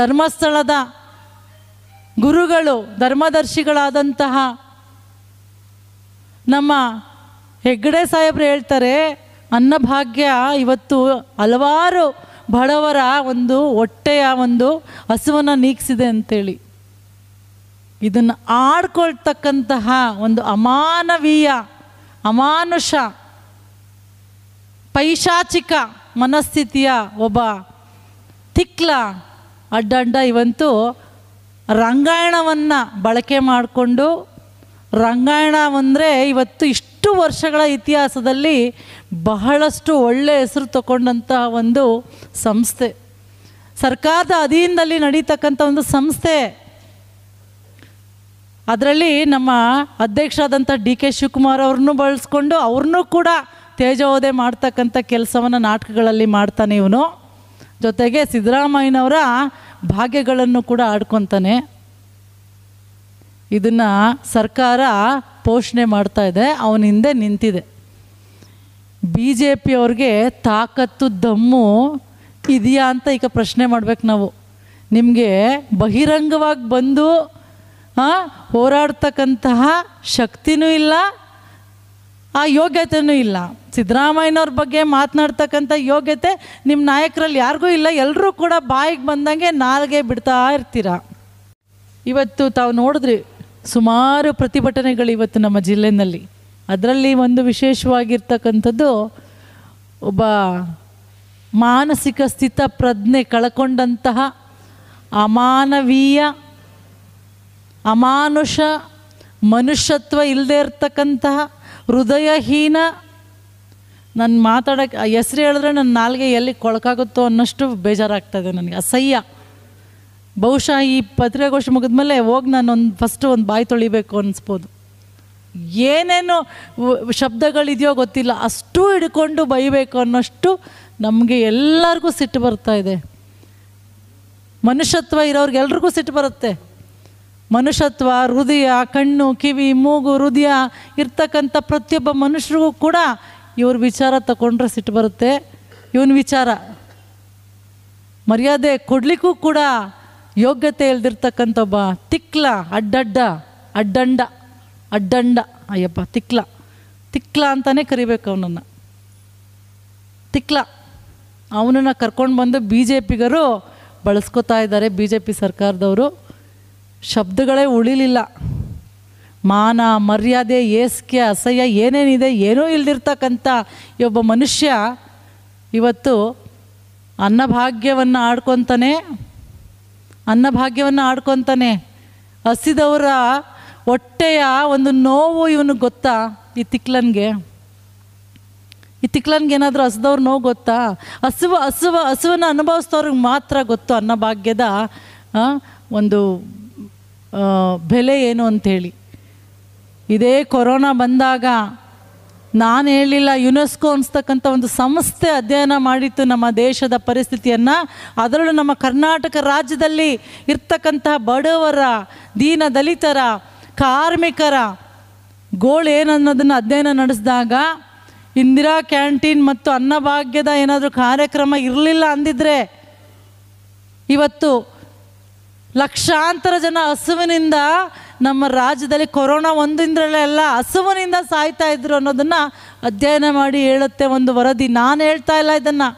ಧರ್ಮಸ್ಥಳದ ಗುರುಗಳು ಧರ್ಮದರ್ಶಿಗಳಾದಂತಹ ನಮ್ಮ ಹೆಗ್ಗಡೆ ಸಾಹೇಬರು ಹೇಳ್ತಾರೆ ಅನ್ನಭಾಗ್ಯ ಇವತ್ತು ಹಲವಾರು ಬಡವರ ಒಂದು ಹೊಟ್ಟೆಯ ಒಂದು ಹಸುವನ್ನು ನೀಗಿಸಿದೆ ಅಂತೇಳಿ ಇದನ್ನು ಆಡ್ಕೊಳ್ತಕ್ಕಂತಹ ಒಂದು ಅಮಾನವೀಯ ಅಮಾನುಷ ಪೈಶಾಚಿಕ ಮನಸ್ಥಿತಿಯ ಒಬ್ಬ ತಿಕ್ಲ ಅಡ್ಡಂಡ ಇವಂತೂ ರಂಗಾಯಣವನ್ನು ಬಳಕೆ ಮಾಡಿಕೊಂಡು ರಂಗಾಯಣ ಅಂದರೆ ಇವತ್ತು ಇಷ್ಟು ವರ್ಷಗಳ ಇತಿಹಾಸದಲ್ಲಿ ಬಹಳಷ್ಟು ಒಳ್ಳೆಯ ಹೆಸರು ತಗೊಂಡಂತಹ ಒಂದು ಸಂಸ್ಥೆ ಸರ್ಕಾರದ ಅಧೀನದಲ್ಲಿ ನಡೀತಕ್ಕಂಥ ಒಂದು ಸಂಸ್ಥೆ ಅದರಲ್ಲಿ ನಮ್ಮ ಅಧ್ಯಕ್ಷರಾದಂಥ ಡಿ ಕೆ ಶಿವಕುಮಾರ್ ಅವ್ರನ್ನೂ ಬಳಸ್ಕೊಂಡು ಅವ್ರನ್ನೂ ಕೂಡ ತೇಜೋದೆ ಮಾಡ್ತಕ್ಕಂಥ ಕೆಲಸವನ್ನು ನಾಟಕಗಳಲ್ಲಿ ಮಾಡ್ತಾನೆ ಇವನು ಜೊತೆಗೆ ಸಿದ್ದರಾಮಯ್ಯನವರ ಭಾಗ್ಯಗಳನ್ನು ಕೂಡ ಆಡ್ಕೊತಾನೆ ಇದನ್ನು ಸರ್ಕಾರ ಪೋಷಣೆ ಮಾಡ್ತಾ ಇದೆ ಅವನ ಹಿಂದೆ ನಿಂತಿದೆ ಬಿ ಜೆ ಅವ್ರಿಗೆ ತಾಕತ್ತು ದಮ್ಮು ಇದೆಯಾ ಅಂತ ಈಗ ಪ್ರಶ್ನೆ ಮಾಡ್ಬೇಕು ನಾವು ನಿಮಗೆ ಬಹಿರಂಗವಾಗಿ ಬಂದು ಹೋರಾಡ್ತಕ್ಕಂತಹ ಶಕ್ತಿನೂ ಇಲ್ಲ ಆ ಯೋಗ್ಯತೆಯೂ ಇಲ್ಲ ಸಿದ್ದರಾಮಯ್ಯನವ್ರ ಬಗ್ಗೆ ಮಾತನಾಡ್ತಕ್ಕಂಥ ಯೋಗ್ಯತೆ ನಿಮ್ಮ ನಾಯಕರಲ್ಲಿ ಯಾರಿಗೂ ಇಲ್ಲ ಎಲ್ಲರೂ ಕೂಡ ಬಾಯಿಗೆ ಬಂದಂಗೆ ನಾಲ್ಗೆ ಬಿಡ್ತಾ ಇರ್ತೀರ ಇವತ್ತು ತಾವು ನೋಡಿದ್ರಿ ಸುಮಾರು ಪ್ರತಿಭಟನೆಗಳು ಇವತ್ತು ನಮ್ಮ ಜಿಲ್ಲೆಯಲ್ಲಿ ಅದರಲ್ಲಿ ಒಂದು ವಿಶೇಷವಾಗಿರ್ತಕ್ಕಂಥದ್ದು ಒಬ್ಬ ಮಾನಸಿಕ ಸ್ಥಿತ ಪ್ರಜ್ಞೆ ಕಳ್ಕೊಂಡಂತಹ ಅಮಾನವೀಯ ಅಮಾನುಷ ಮನುಷ್ಯತ್ವ ಇಲ್ಲದೆ ಇರ್ತಕ್ಕಂತಹ ಹೃದಯಹೀನ ನಾನು ಮಾತಾಡೋಕ್ಕೆ ಹೆಸ್ರು ಹೇಳಿದ್ರೆ ನನ್ನ ನಾಲ್ಗೆ ಎಲ್ಲಿ ಕೊಳಕಾಗುತ್ತೋ ಅನ್ನೋಷ್ಟು ಬೇಜಾರಾಗ್ತದೆ ನನಗೆ ಅಸಹ್ಯ ಬಹುಶಃ ಈ ಪತ್ರಿಕಾಗೋಷ್ಠಿ ಮುಗಿದ್ಮೇಲೆ ಹೋಗಿ ಒಂದು ಫಸ್ಟು ಒಂದು ಬಾಯಿ ತೊಳಿಬೇಕು ಅನ್ನಿಸ್ಬೋದು ಏನೇನು ಶಬ್ದಗಳಿದೆಯೋ ಗೊತ್ತಿಲ್ಲ ಅಷ್ಟು ಹಿಡ್ಕೊಂಡು ಬೈಬೇಕು ಅನ್ನೋಷ್ಟು ನಮಗೆ ಎಲ್ಲರಿಗೂ ಸಿಟ್ಟು ಬರ್ತಾ ಇದೆ ಮನುಷ್ಯತ್ವ ಇರೋರಿಗೆಲ್ರಿಗೂ ಸಿಟ್ಟು ಬರುತ್ತೆ ಮನುಷ್ಯತ್ವ ಹೃದಯ ಕಣ್ಣು ಕಿವಿ ಮೂಗು ಹೃದಯ ಇರ್ತಕ್ಕಂಥ ಪ್ರತಿಯೊಬ್ಬ ಮನುಷ್ಯರಿಗೂ ಕೂಡ ಇವ್ರ ವಿಚಾರ ತಗೊಂಡ್ರೆ ಸಿಟ್ಟು ಬರುತ್ತೆ ಇವನ್ ವಿಚಾರ ಮರ್ಯಾದೆ ಕೊಡ್ಲಿಕ್ಕೂ ಕೂಡ ಯೋಗ್ಯತೆ ಇಲ್ದಿರ್ತಕ್ಕಂಥ ಒಬ್ಬ ತಿಕ್ಲ ಅಡ್ಡಡ್ಡ ಅಡ್ಡಂಡ ಅಡ್ಡಂಡ ಅಯ್ಯಪ್ಪ ತಿಕ್ಲ ತಿಕ್ಲ ಅಂತಾನೆ ಕರಿಬೇಕು ಅವನನ್ನು ತಿಕ್ಲ ಅವನನ್ನು ಕರ್ಕೊಂಡು ಬಂದು ಬಿ ಜೆ ಪಿಗರು ಬಳಸ್ಕೋತಾ ಇದ್ದಾರೆ ಬಿ ಜೆ ಪಿ ಸರ್ಕಾರದವರು ಶಬ್ದಗಳೇ ಉಳಿಲಿಲ್ಲ ಮಾನ ಮರ್ಯಾದೆ ಏಸ್ಕೆ ಅಸಹ್ಯ ಏನೇನಿದೆ ಏನೂ ಇಲ್ದಿರ್ತಕ್ಕಂಥ ಒಬ್ಬ ಮನುಷ್ಯ ಇವತ್ತು ಅನ್ನಭಾಗ್ಯವನ್ನು ಆಡ್ಕೊತಾನೆ ಅನ್ನಭಾಗ್ಯವನ್ನು ಆಡ್ಕೊತಾನೆ ಹಸಿದವರ ಹೊಟ್ಟೆಯ ಒಂದು ನೋವು ಇವನಿಗೆ ಗೊತ್ತಾ ಈ ತಿಕ್ಲನ್ಗೆ ಈ ತಿಕ್ಲನ್ಗೆ ಏನಾದರೂ ಹಸಿದವ್ರ ನೋವು ಗೊತ್ತಾ ಹಸುವ ಹಸುವ ಹಸುವನ್ನು ಅನುಭವಿಸ್ತವ್ರಿಗೆ ಮಾತ್ರ ಗೊತ್ತು ಅನ್ನಭಾಗ್ಯದ ಒಂದು ಬೆಲೆ ಏನು ಅಂಥೇಳಿ ಇದೇ ಕೊರೋನಾ ಬಂದಾಗ ನಾನು ಹೇಳಿಲ್ಲ ಯುನೆಸ್ಕೋ ಅನ್ನಿಸ್ತಕ್ಕಂಥ ಒಂದು ಸಂಸ್ಥೆ ಅಧ್ಯಯನ ಮಾಡಿತ್ತು ನಮ್ಮ ದೇಶದ ಪರಿಸ್ಥಿತಿಯನ್ನು ಅದರಲ್ಲೂ ನಮ್ಮ ಕರ್ನಾಟಕ ರಾಜ್ಯದಲ್ಲಿ ಇರ್ತಕ್ಕಂತಹ ಬಡವರ ದೀನ ದಲಿತರ ಕಾರ್ಮಿಕರ ಗೋಳು ಏನನ್ನೋದನ್ನು ಅಧ್ಯಯನ ನಡೆಸಿದಾಗ ಇಂದಿರಾ ಕ್ಯಾಂಟೀನ್ ಮತ್ತು ಅನ್ನಭಾಗ್ಯದ ಏನಾದರೂ ಕಾರ್ಯಕ್ರಮ ಇರಲಿಲ್ಲ ಅಂದಿದ್ರೆ ಇವತ್ತು ಲಕ್ಷಾಂತರ ಜನ ಹಸುವಿನಿಂದ ನಮ್ಮ ರಾಜ್ಯದಲ್ಲಿ ಕೊರೋನಾ ಒಂದಿಂದಲೇ ಎಲ್ಲ ಹಸುವಿನಿಂದ ಸಾಯ್ತಾ ಇದ್ರು ಅನ್ನೋದನ್ನು ಅಧ್ಯಯನ ಮಾಡಿ ಹೇಳುತ್ತೆ ಒಂದು ವರದಿ ನಾನು ಹೇಳ್ತಾ ಇಲ್ಲ ಇದನ್ನು